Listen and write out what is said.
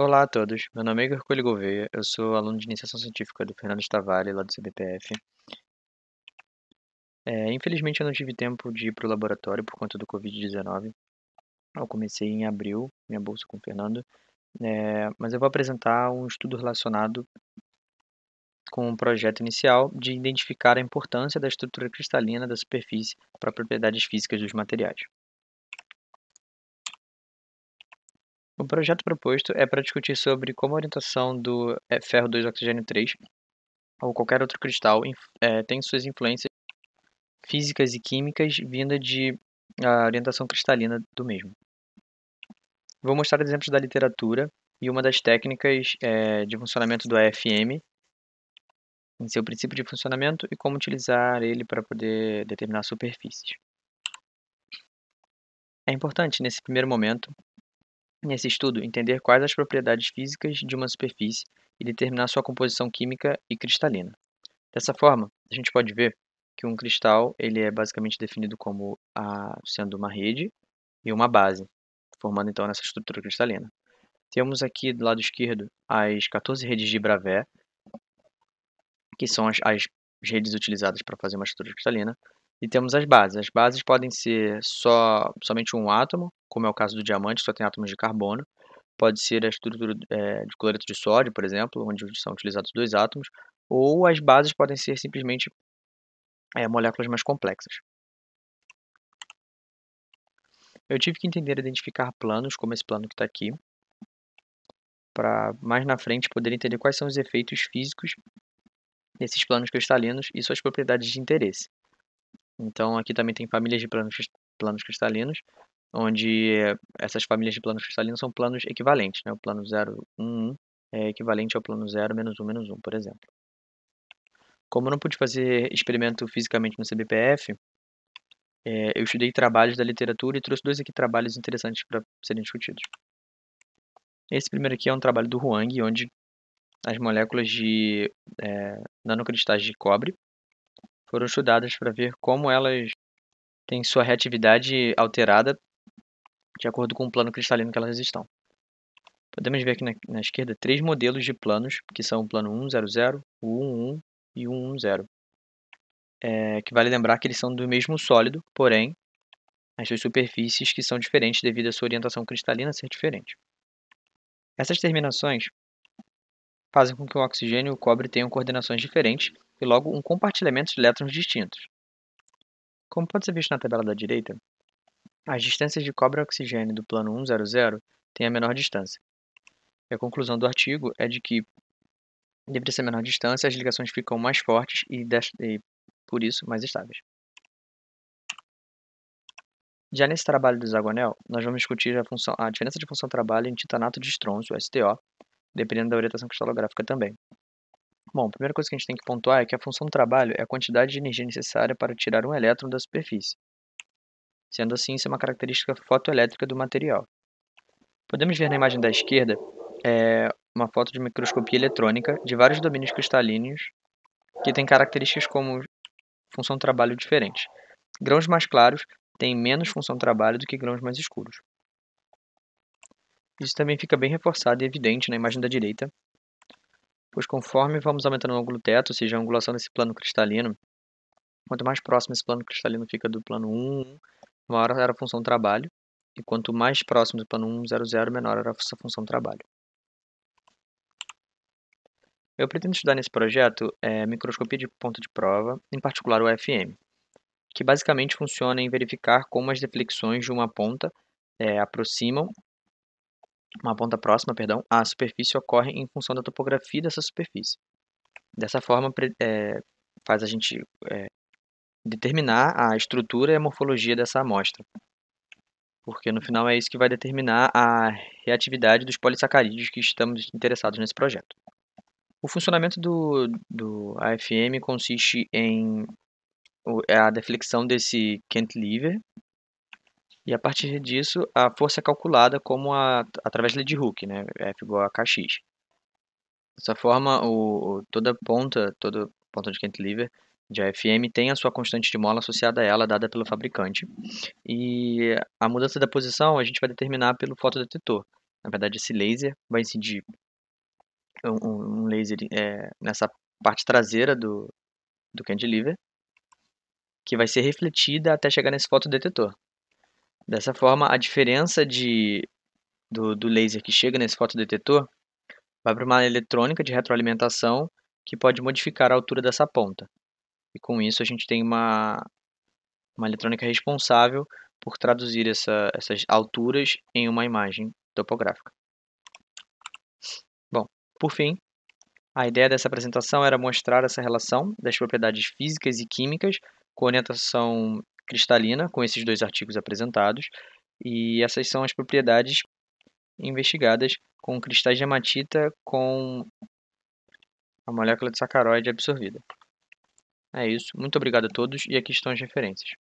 Olá a todos, meu nome é Igor Coelho Gouveia, eu sou aluno de iniciação científica do Fernando Stavalli, lá do CBPF. É, infelizmente eu não tive tempo de ir para o laboratório por conta do Covid-19. Eu comecei em abril, minha bolsa com o Fernando, é, mas eu vou apresentar um estudo relacionado com um projeto inicial de identificar a importância da estrutura cristalina da superfície para propriedades físicas dos materiais. O projeto proposto é para discutir sobre como a orientação do é, ferro 2 oxigênio 3 ou qualquer outro cristal é, tem suas influências físicas e químicas vinda de a orientação cristalina do mesmo. Vou mostrar exemplos da literatura e uma das técnicas é, de funcionamento do AFM em seu princípio de funcionamento e como utilizar ele para poder determinar superfícies. É importante, nesse primeiro momento, Nesse estudo, entender quais as propriedades físicas de uma superfície e determinar sua composição química e cristalina. Dessa forma, a gente pode ver que um cristal ele é basicamente definido como a, sendo uma rede e uma base, formando então essa estrutura cristalina. Temos aqui do lado esquerdo as 14 redes de Bravais que são as, as redes utilizadas para fazer uma estrutura cristalina. E temos as bases. As bases podem ser só somente um átomo, como é o caso do diamante, só tem átomos de carbono. Pode ser a estrutura é, de cloreto de sódio, por exemplo, onde são utilizados dois átomos. Ou as bases podem ser simplesmente é, moléculas mais complexas. Eu tive que entender identificar planos, como esse plano que está aqui, para mais na frente poder entender quais são os efeitos físicos desses planos cristalinos e suas propriedades de interesse. Então aqui também tem famílias de planos, planos cristalinos, onde eh, essas famílias de planos cristalinos são planos equivalentes. Né? O plano 0, 1, 1 é equivalente ao plano 0, menos 1, menos 1, por exemplo. Como eu não pude fazer experimento fisicamente no CBPF, é, eu estudei trabalhos da literatura e trouxe dois aqui trabalhos interessantes para serem discutidos. Esse primeiro aqui é um trabalho do Huang, onde as moléculas de é, nanocristais de cobre foram estudadas para ver como elas têm sua reatividade alterada de acordo com o plano cristalino que elas estão. Podemos ver aqui na, na esquerda três modelos de planos, que são o plano 100, o 11 e o 110. É, que vale lembrar que eles são do mesmo sólido, porém, as suas superfícies que são diferentes devido à sua orientação cristalina ser diferente. Essas terminações fazem com que o oxigênio e o cobre tenham coordenações diferentes e logo um compartilhamento de elétrons distintos. Como pode ser visto na tabela da direita, as distâncias de cobre oxigênio do plano 100 têm a menor distância. E a conclusão do artigo é de que, devido a essa menor distância, as ligações ficam mais fortes e, e por isso, mais estáveis. Já nesse trabalho do hexagonal, nós vamos discutir a, função, a diferença de função trabalho em titanato de estrôncio, STO, dependendo da orientação cristalográfica também. Bom, a primeira coisa que a gente tem que pontuar é que a função do trabalho é a quantidade de energia necessária para tirar um elétron da superfície. Sendo assim, isso é uma característica fotoelétrica do material. Podemos ver na imagem da esquerda é, uma foto de microscopia eletrônica de vários domínios cristalinos que têm características como função trabalho diferentes. Grãos mais claros têm menos função trabalho do que grãos mais escuros. Isso também fica bem reforçado e evidente na imagem da direita, pois conforme vamos aumentando o ângulo teto, ou seja, a angulação desse plano cristalino, quanto mais próximo esse plano cristalino fica do plano 1, maior era a função trabalho, e quanto mais próximo do plano 1, 0, 0, menor era a função trabalho. Eu pretendo estudar nesse projeto é, microscopia de ponto de prova, em particular o FM, que basicamente funciona em verificar como as deflexões de uma ponta é, aproximam uma ponta próxima, perdão, à superfície ocorre em função da topografia dessa superfície. Dessa forma, é, faz a gente é, determinar a estrutura e a morfologia dessa amostra. Porque no final é isso que vai determinar a reatividade dos polissacarídeos que estamos interessados nesse projeto. O funcionamento do, do AFM consiste em a deflexão desse cantilever, e a partir disso, a força é calculada como a, através da lei de Hooke, né? F igual a kx. Dessa forma, o, toda ponta, toda ponta de cantilever de AFM tem a sua constante de mola associada a ela, dada pelo fabricante. E a mudança da posição a gente vai determinar pelo fotodetetor. Na verdade, esse laser vai incidir um, um laser é, nessa parte traseira do, do cantilever, que vai ser refletida até chegar nesse fotodetetor. Dessa forma, a diferença de, do, do laser que chega nesse fotodetetor vai para uma eletrônica de retroalimentação que pode modificar a altura dessa ponta. E com isso a gente tem uma, uma eletrônica responsável por traduzir essa, essas alturas em uma imagem topográfica. Bom, por fim, a ideia dessa apresentação era mostrar essa relação das propriedades físicas e químicas com orientação cristalina com esses dois artigos apresentados, e essas são as propriedades investigadas com cristais de hematita com a molécula de sacaróide absorvida. É isso. Muito obrigado a todos e aqui estão as referências.